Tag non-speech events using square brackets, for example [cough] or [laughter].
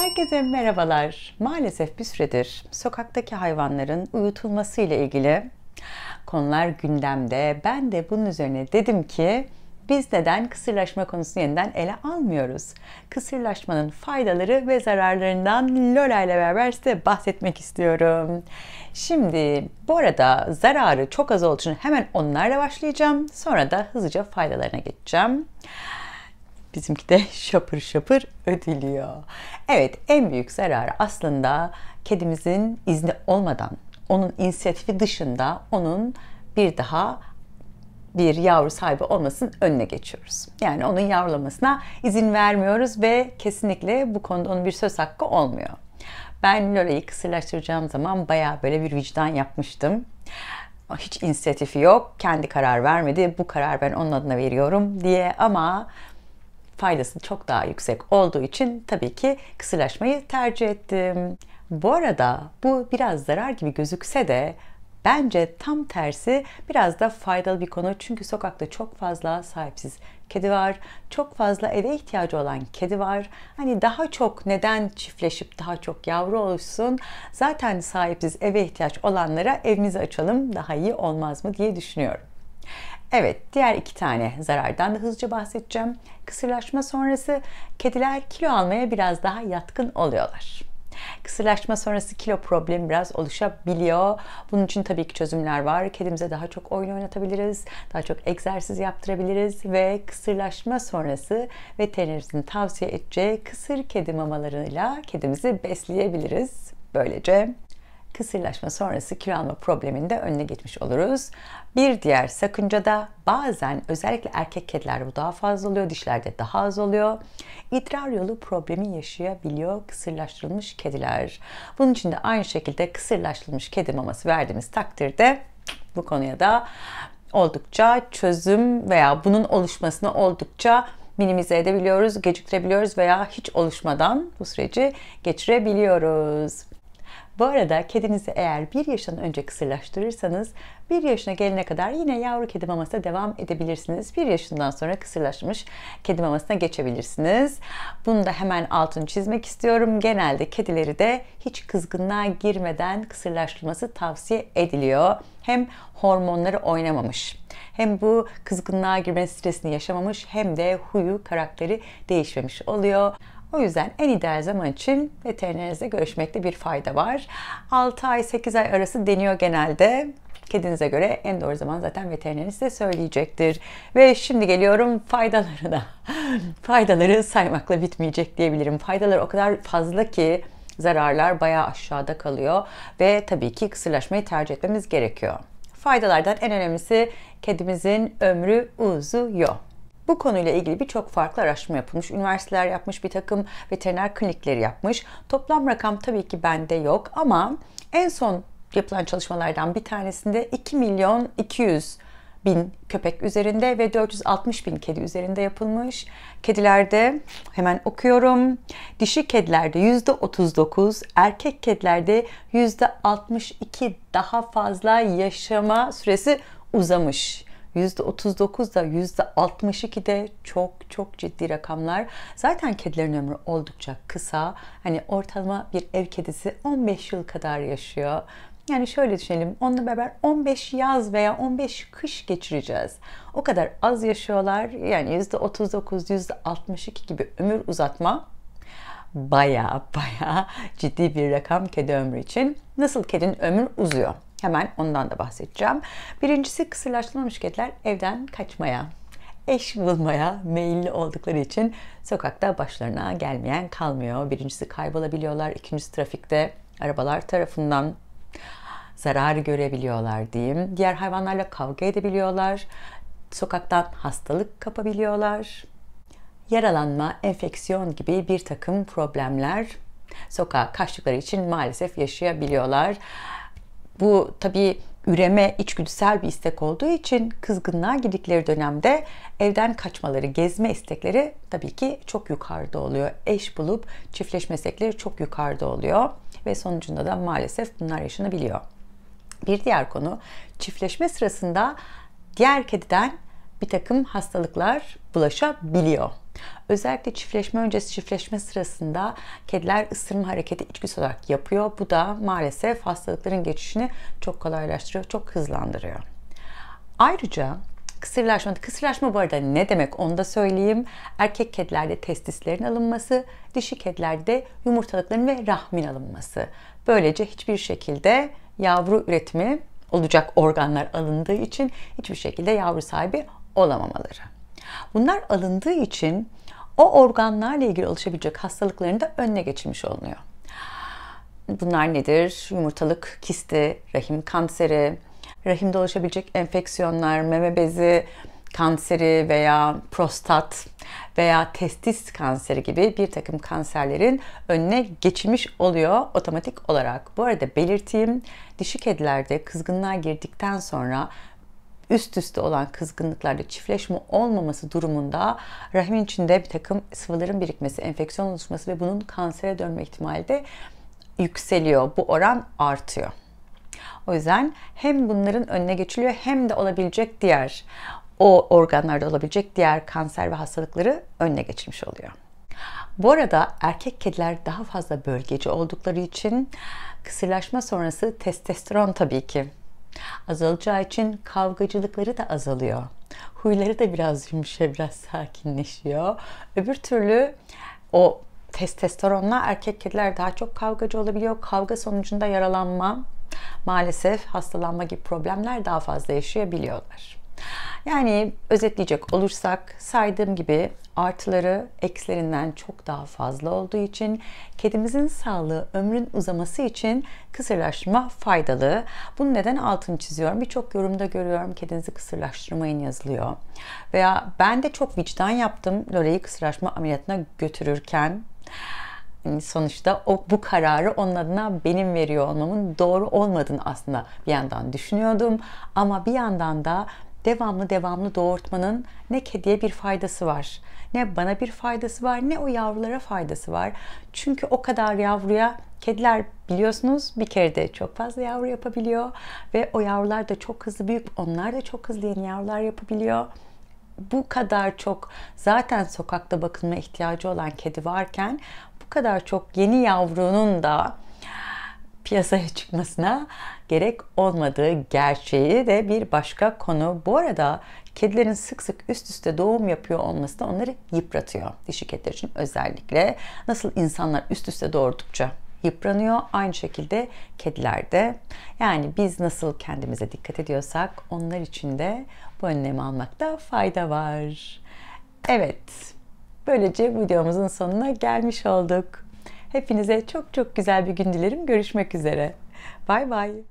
Herkese merhabalar. Maalesef bir süredir sokaktaki hayvanların uyutulması ile ilgili konular gündemde. Ben de bunun üzerine dedim ki biz neden kısırlaşma konusunu yeniden ele almıyoruz? Kısırlaşmanın faydaları ve zararlarından Lola ile beraber size bahsetmek istiyorum. Şimdi bu arada zararı çok az olduğu için hemen onlarla başlayacağım. Sonra da hızlıca faydalarına geçeceğim. Bizimki de [laughs] şapır şapır ödülüyor. Evet en büyük zarar aslında kedimizin izni olmadan, onun inisiyatifi dışında onun bir daha bir yavru sahibi olmasının önüne geçiyoruz. Yani onun yavrulamasına izin vermiyoruz ve kesinlikle bu konuda onun bir söz hakkı olmuyor. Ben Lola'yı kısırlaştıracağım zaman baya böyle bir vicdan yapmıştım. Hiç inisiyatifi yok, kendi karar vermedi, bu karar ben onun adına veriyorum diye ama faydası çok daha yüksek olduğu için tabii ki kısırlaşmayı tercih ettim. Bu arada bu biraz zarar gibi gözükse de Bence tam tersi biraz da faydalı bir konu. Çünkü sokakta çok fazla sahipsiz kedi var. Çok fazla eve ihtiyacı olan kedi var. Hani daha çok neden çiftleşip daha çok yavru olsun? Zaten sahipsiz eve ihtiyaç olanlara evimizi açalım daha iyi olmaz mı diye düşünüyorum. Evet, diğer iki tane zarardan da hızlıca bahsedeceğim. Kısırlaşma sonrası kediler kilo almaya biraz daha yatkın oluyorlar. Kısırlaşma sonrası kilo problemi biraz oluşabiliyor. Bunun için tabii ki çözümler var. Kedimize daha çok oyun oynatabiliriz, daha çok egzersiz yaptırabiliriz ve kısırlaşma sonrası veterinerimizin tavsiye edeceği kısır kedi mamalarıyla kedimizi besleyebiliriz. Böylece kısırlaşma sonrası kilo alma probleminde önüne geçmiş oluruz. Bir diğer sakınca da bazen özellikle erkek kedilerde bu daha fazla oluyor, dişlerde daha az oluyor. İdrar yolu problemi yaşayabiliyor kısırlaştırılmış kediler. Bunun için de aynı şekilde kısırlaştırılmış kedi maması verdiğimiz takdirde bu konuya da oldukça çözüm veya bunun oluşmasına oldukça minimize edebiliyoruz, geciktirebiliyoruz veya hiç oluşmadan bu süreci geçirebiliyoruz. Bu arada kedinizi eğer bir yaşın önce kısırlaştırırsanız bir yaşına gelene kadar yine yavru kedi mamasına devam edebilirsiniz. Bir yaşından sonra kısırlaşmış kedi mamasına geçebilirsiniz. Bunu da hemen altını çizmek istiyorum. Genelde kedileri de hiç kızgınlığa girmeden kısırlaştırılması tavsiye ediliyor. Hem hormonları oynamamış hem bu kızgınlığa girme stresini yaşamamış hem de huyu karakteri değişmemiş oluyor. O yüzden en ideal zaman için veterinerinizle görüşmekte bir fayda var. 6 ay 8 ay arası deniyor genelde. Kedinize göre en doğru zaman zaten veterineriniz de söyleyecektir. Ve şimdi geliyorum faydalarına. [laughs] Faydaları saymakla bitmeyecek diyebilirim. Faydalar o kadar fazla ki zararlar bayağı aşağıda kalıyor ve tabii ki kısırlaşmayı tercih etmemiz gerekiyor. Faydalardan en önemlisi kedimizin ömrü uzuyor. Bu konuyla ilgili birçok farklı araştırma yapılmış. Üniversiteler yapmış, bir takım veteriner klinikleri yapmış. Toplam rakam tabii ki bende yok ama en son yapılan çalışmalardan bir tanesinde 2 milyon 200 bin köpek üzerinde ve 460 bin kedi üzerinde yapılmış. Kedilerde hemen okuyorum. Dişi kedilerde yüzde %39, erkek kedilerde yüzde %62 daha fazla yaşama süresi uzamış. %39 da %62 de çok çok ciddi rakamlar. Zaten kedilerin ömrü oldukça kısa. Hani ortalama bir ev kedisi 15 yıl kadar yaşıyor. Yani şöyle düşünelim. Onunla beraber 15 yaz veya 15 kış geçireceğiz. O kadar az yaşıyorlar. Yani %39, %62 gibi ömür uzatma baya baya ciddi bir rakam kedi ömrü için. Nasıl kedinin ömrü uzuyor? Hemen ondan da bahsedeceğim. Birincisi kısırlaştırılmış kediler evden kaçmaya eş bulmaya meyilli oldukları için sokakta başlarına gelmeyen kalmıyor. Birincisi kaybolabiliyorlar, ikincisi trafikte arabalar tarafından zarar görebiliyorlar diyeyim. Diğer hayvanlarla kavga edebiliyorlar. Sokaktan hastalık kapabiliyorlar. Yaralanma, enfeksiyon gibi bir takım problemler sokağa kaçtıkları için maalesef yaşayabiliyorlar. Bu tabii üreme içgüdüsel bir istek olduğu için kızgınlığa girdikleri dönemde evden kaçmaları, gezme istekleri tabii ki çok yukarıda oluyor. Eş bulup çiftleşme istekleri çok yukarıda oluyor ve sonucunda da maalesef bunlar yaşanabiliyor. Bir diğer konu çiftleşme sırasında diğer kediden bir takım hastalıklar bulaşabiliyor. Özellikle çiftleşme öncesi çiftleşme sırasında kediler ısırma hareketi içgüdüsel olarak yapıyor. Bu da maalesef hastalıkların geçişini çok kolaylaştırıyor, çok hızlandırıyor. Ayrıca kısırlaşma. Kısırlaşma bu arada ne demek onu da söyleyeyim. Erkek kedilerde testislerin alınması, dişi kedilerde yumurtalıkların ve rahmin alınması. Böylece hiçbir şekilde yavru üretimi olacak organlar alındığı için hiçbir şekilde yavru sahibi olamamaları. Bunlar alındığı için o organlarla ilgili oluşabilecek hastalıkların da önüne geçilmiş olunuyor. Bunlar nedir? Yumurtalık kisti, rahim kanseri, rahimde oluşabilecek enfeksiyonlar, meme bezi kanseri veya prostat veya testis kanseri gibi bir takım kanserlerin önüne geçilmiş oluyor otomatik olarak. Bu arada belirteyim dişi kedilerde kızgınlığa girdikten sonra üst üste olan kızgınlıklarda çiftleşme olmaması durumunda rahimin içinde bir takım sıvıların birikmesi, enfeksiyon oluşması ve bunun kansere dönme ihtimali de yükseliyor. Bu oran artıyor. O yüzden hem bunların önüne geçiliyor hem de olabilecek diğer o organlarda olabilecek diğer kanser ve hastalıkları önüne geçilmiş oluyor. Bu arada erkek kediler daha fazla bölgeci oldukları için kısırlaşma sonrası testosteron tabii ki Azalacağı için kavgacılıkları da azalıyor. Huyları da biraz yumuşa, şey, biraz sakinleşiyor. Öbür türlü o testosteronla erkek kediler daha çok kavgacı olabiliyor. Kavga sonucunda yaralanma, maalesef hastalanma gibi problemler daha fazla yaşayabiliyorlar. Yani özetleyecek olursak saydığım gibi artıları eksilerinden çok daha fazla olduğu için kedimizin sağlığı ömrün uzaması için kısırlaştırma faydalı. Bunu neden altını çiziyorum? Birçok yorumda görüyorum kedinizi kısırlaştırmayın yazılıyor. Veya ben de çok vicdan yaptım Lore'yi kısırlaştırma ameliyatına götürürken hani sonuçta o bu kararı onun adına benim veriyor olmamın doğru olmadığını aslında bir yandan düşünüyordum ama bir yandan da devamlı devamlı doğurtmanın ne kediye bir faydası var, ne bana bir faydası var, ne o yavrulara faydası var. Çünkü o kadar yavruya kediler biliyorsunuz bir kere de çok fazla yavru yapabiliyor ve o yavrular da çok hızlı büyük, onlar da çok hızlı yeni yavrular yapabiliyor. Bu kadar çok zaten sokakta bakılma ihtiyacı olan kedi varken bu kadar çok yeni yavrunun da piyasaya çıkmasına gerek olmadığı gerçeği de bir başka konu. Bu arada kedilerin sık sık üst üste doğum yapıyor olması da onları yıpratıyor. Dişi kediler için özellikle. Nasıl insanlar üst üste doğurdukça yıpranıyor. Aynı şekilde kedilerde. Yani biz nasıl kendimize dikkat ediyorsak onlar için de bu önlemi almakta fayda var. Evet. Böylece videomuzun sonuna gelmiş olduk. Hepinize çok çok güzel bir gün dilerim. Görüşmek üzere. Bay bay.